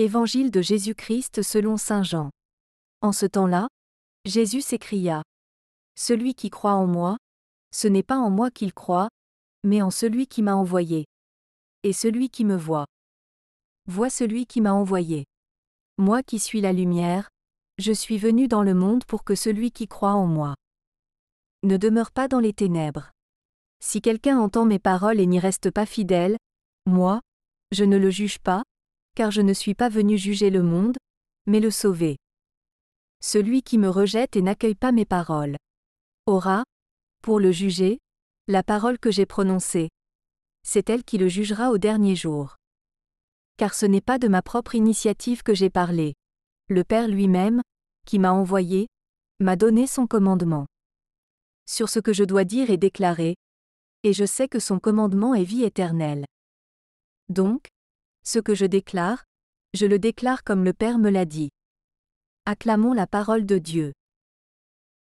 Évangile de Jésus-Christ selon Saint Jean. En ce temps-là, Jésus s'écria. Celui qui croit en moi, ce n'est pas en moi qu'il croit, mais en celui qui m'a envoyé. Et celui qui me voit. voit celui qui m'a envoyé. Moi qui suis la lumière, je suis venu dans le monde pour que celui qui croit en moi ne demeure pas dans les ténèbres. Si quelqu'un entend mes paroles et n'y reste pas fidèle, moi, je ne le juge pas, car je ne suis pas venu juger le monde, mais le sauver. Celui qui me rejette et n'accueille pas mes paroles. Aura, pour le juger, la parole que j'ai prononcée. C'est elle qui le jugera au dernier jour. Car ce n'est pas de ma propre initiative que j'ai parlé. Le Père lui-même, qui m'a envoyé, m'a donné son commandement. Sur ce que je dois dire et déclarer, et je sais que son commandement est vie éternelle. Donc, ce que je déclare, je le déclare comme le Père me l'a dit. Acclamons la parole de Dieu.